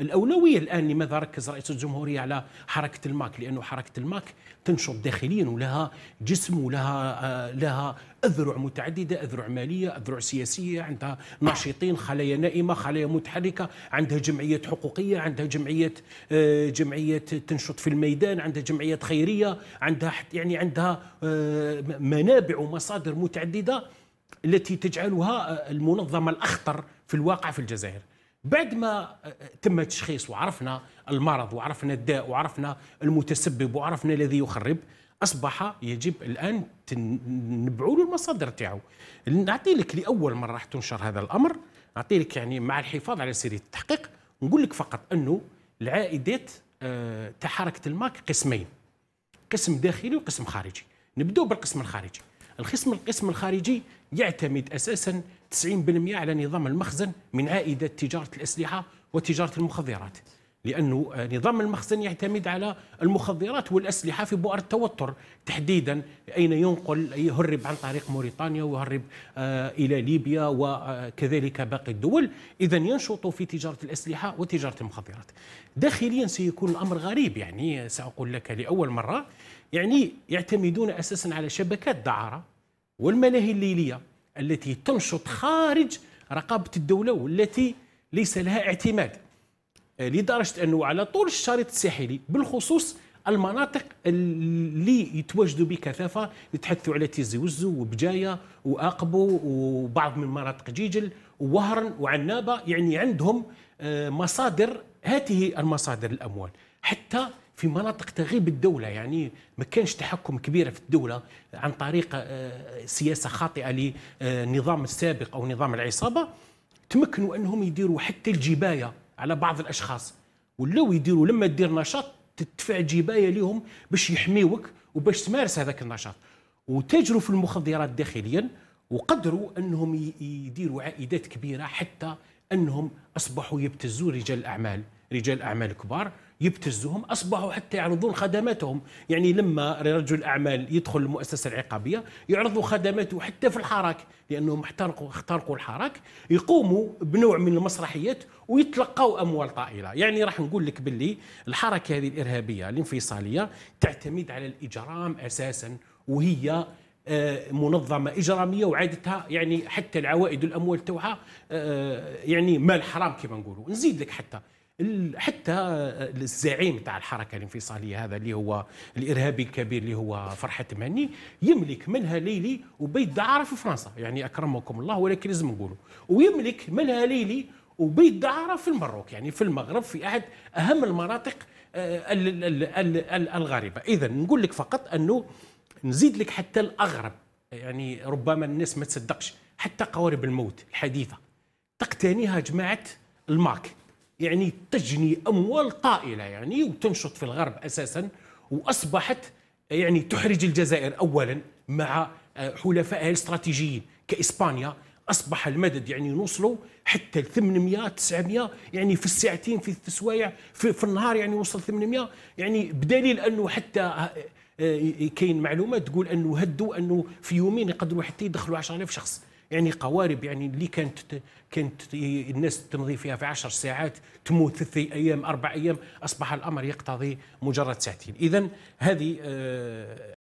الاولويه الان لماذا ركز رئيس الجمهوريه على حركه الماك لانه حركه الماك تنشط داخليا ولها جسم ولها آه، لها اذرع متعدده اذرع ماليه اذرع سياسيه عندها ناشطين خلايا نائمه خلايا متحركه عندها جمعيات حقوقيه عندها جمعيات آه، جمعيات تنشط في الميدان عندها جمعيات خيريه عندها يعني عندها آه، منابع ومصادر متعدده التي تجعلها المنظمه الاخطر في الواقع في الجزائر بعد ما آه، تم تشخيص وعرفنا المرض وعرفنا الداء وعرفنا المتسبب وعرفنا الذي يخرب اصبح يجب الان نبعوا له المصادر تاعو نعطي لك لاول مره راح تنشر هذا الامر نعطي لك يعني مع الحفاظ على سريه التحقيق نقول لك فقط انه العائدات آه، تاع حركه الماك قسمين قسم داخلي وقسم خارجي نبداو بالقسم الخارجي القسم القسم الخارجي يعتمد اساسا 90% على نظام المخزن من عائدات تجاره الاسلحه وتجاره المخدرات لأنه آه، نظام المخزن يعتمد على المخدرات والأسلحة في بؤر التوتر تحديدا أين ينقل يهرب عن طريق موريتانيا ويهرب آه، إلى ليبيا وكذلك باقي الدول إذا ينشط في تجارة الأسلحة وتجارة المخدرات داخليا سيكون الأمر غريب يعني سأقول لك لأول مرة يعني يعتمدون أساسا على شبكات دعارة والملاهي الليلية التي تنشط خارج رقابة الدولة والتي ليس لها اعتماد آه، لدرجه انه على طول الشريط الساحلي بالخصوص المناطق اللي يتواجدوا بكثافه نتحدثوا على تيزي وزو وبجايه واقبو وبعض من مناطق جيجل ووهرن وعنابه يعني عندهم آه، مصادر هذه المصادر الاموال حتى في مناطق تغيب الدولة يعني ما كانش تحكم كبيرة في الدولة عن طريق آه، سياسة خاطئة للنظام السابق أو نظام العصابة تمكنوا أنهم يديروا حتى الجباية على بعض الاشخاص ولاو يديروا لما دير نشاط تدفع جبايه لهم باش يحميوك وباش تمارس هذاك النشاط وتاجروا في المخدرات داخليا وقدروا انهم يديروا عائدات كبيره حتى انهم اصبحوا يبتزوا رجال الاعمال رجال اعمال كبار يبتزهم أصبحوا حتى يعرضون خدماتهم يعني لما رجل أعمال يدخل المؤسسة العقابية يعرضوا خدماته حتى في الحراك لأنهم احترقوا اخترقوا الحراك يقوموا بنوع من المسرحيات ويتلقوا أموال طائلة يعني راح نقول لك باللي الحركة هذه الإرهابية الانفصالية تعتمد على الإجرام أساسا وهي آه، منظمة إجرامية وعادتها يعني حتى العوائد والأموال توها آه، يعني مال حرام كما نقولوا نزيد لك حتى حتى آه، الزعيم تاع الحركه الانفصاليه هذا اللي هو الارهابي الكبير اللي هو فرحه مني يملك منها ليلي وبيت دعاره في فرنسا يعني اكرمكم الله ولكن لازم نقولوا ويملك منها ليلي وبيت دعاره في المروك يعني في المغرب في احد اهم المناطق آه، الغريبه اذا نقول لك فقط انه نزيد لك حتى الاغرب يعني ربما الناس ما تصدقش حتى قوارب الموت الحديثه تقتنيها جماعه الماك يعني تجني اموال طائله يعني وتنشط في الغرب اساسا واصبحت يعني تحرج الجزائر اولا مع آه، حلفائها الاستراتيجيين كاسبانيا اصبح المدد يعني نوصلوا حتى ل 800 900 يعني في الساعتين في السوايع في, في النهار يعني وصل 800 يعني بدليل انه حتى آه، آه، كاين معلومات تقول انه هدوا انه في يومين يقدروا حتى يدخلوا 10000 شخص يعني قوارب يعني اللي كانت كانت الناس تمضي فيها في عشر ساعات تموت ثلاث ايام اربع ايام اصبح الامر يقتضي مجرد ساعتين اذا هذه آه،